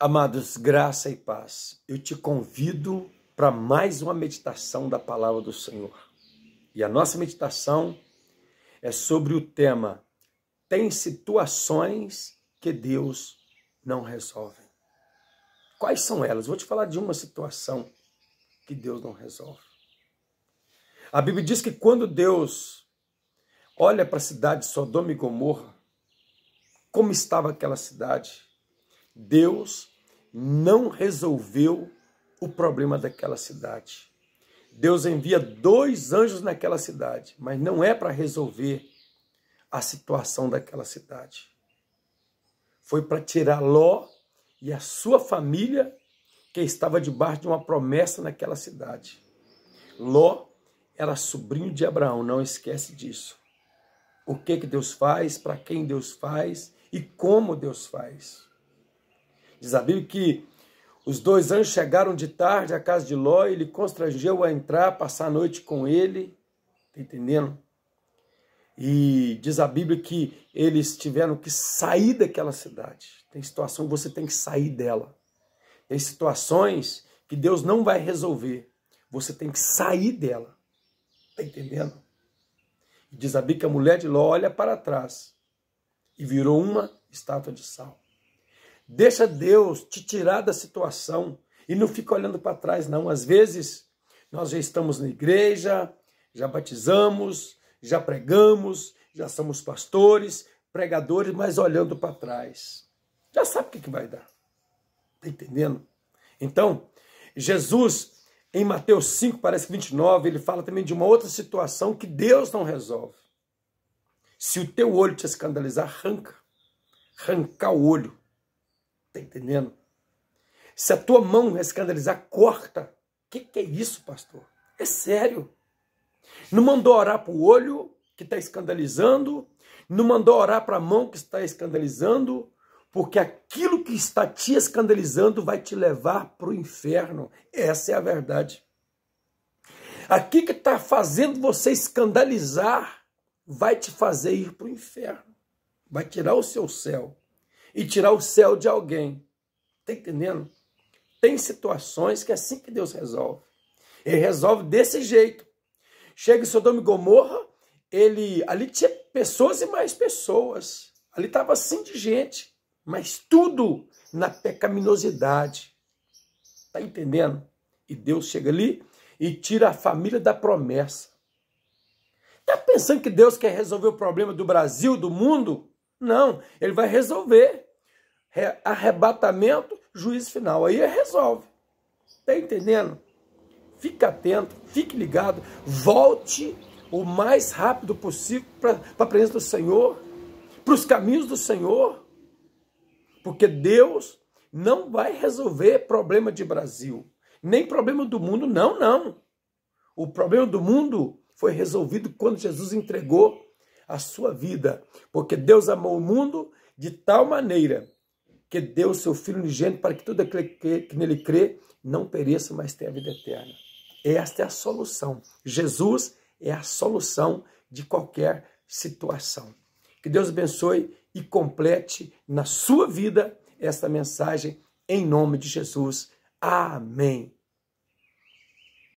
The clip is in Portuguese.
Amados, graça e paz, eu te convido para mais uma meditação da palavra do Senhor. E a nossa meditação é sobre o tema: tem situações que Deus não resolve. Quais são elas? Vou te falar de uma situação que Deus não resolve. A Bíblia diz que quando Deus olha para a cidade de Sodoma e Gomorra, como estava aquela cidade? Deus não resolveu o problema daquela cidade. Deus envia dois anjos naquela cidade, mas não é para resolver a situação daquela cidade. Foi para tirar Ló e a sua família, que estava debaixo de uma promessa naquela cidade. Ló era sobrinho de Abraão, não esquece disso. O que, que Deus faz, para quem Deus faz e como Deus faz. Diz a Bíblia que os dois anjos chegaram de tarde à casa de Ló e ele constrangeu a entrar, passar a noite com ele. Está entendendo? E diz a Bíblia que eles tiveram que sair daquela cidade. Tem situação que você tem que sair dela. Tem situações que Deus não vai resolver. Você tem que sair dela. Tá entendendo? E diz a Bíblia que a mulher de Ló olha para trás e virou uma estátua de sal. Deixa Deus te tirar da situação e não fica olhando para trás, não. Às vezes nós já estamos na igreja, já batizamos, já pregamos, já somos pastores, pregadores, mas olhando para trás. Já sabe o que, que vai dar. Está entendendo? Então, Jesus, em Mateus 5, parece que 29, ele fala também de uma outra situação que Deus não resolve. Se o teu olho te escandalizar, arranca. Arrancar o olho. Tá entendendo? Se a tua mão vai é escandalizar, corta. O que, que é isso, pastor? É sério. Não mandou orar para o olho que está escandalizando, não mandou orar para a mão que está escandalizando, porque aquilo que está te escandalizando vai te levar para o inferno. Essa é a verdade. Aqui que está fazendo você escandalizar vai te fazer ir para o inferno, vai tirar o seu céu e tirar o céu de alguém. Está entendendo? Tem situações que é assim que Deus resolve. Ele resolve desse jeito. Chega em Sodoma e Gomorra, ele, ali tinha pessoas e mais pessoas. Ali estava assim de gente, mas tudo na pecaminosidade. Está entendendo? E Deus chega ali e tira a família da promessa. Está pensando que Deus quer resolver o problema do Brasil, do mundo? Não, ele vai resolver arrebatamento, juízo final. Aí resolve. Está entendendo? Fique atento, fique ligado, volte o mais rápido possível para a presença do Senhor, para os caminhos do Senhor, porque Deus não vai resolver problema de Brasil, nem problema do mundo, não, não. O problema do mundo foi resolvido quando Jesus entregou a sua vida, porque Deus amou o mundo de tal maneira que deu o seu Filho unigênito para que todo aquele que, nele crê não pereça, mas tenha a vida eterna. Esta é a solução. Jesus é a solução de qualquer situação. Que Deus abençoe e complete na sua vida esta mensagem em nome de Jesus. Amém.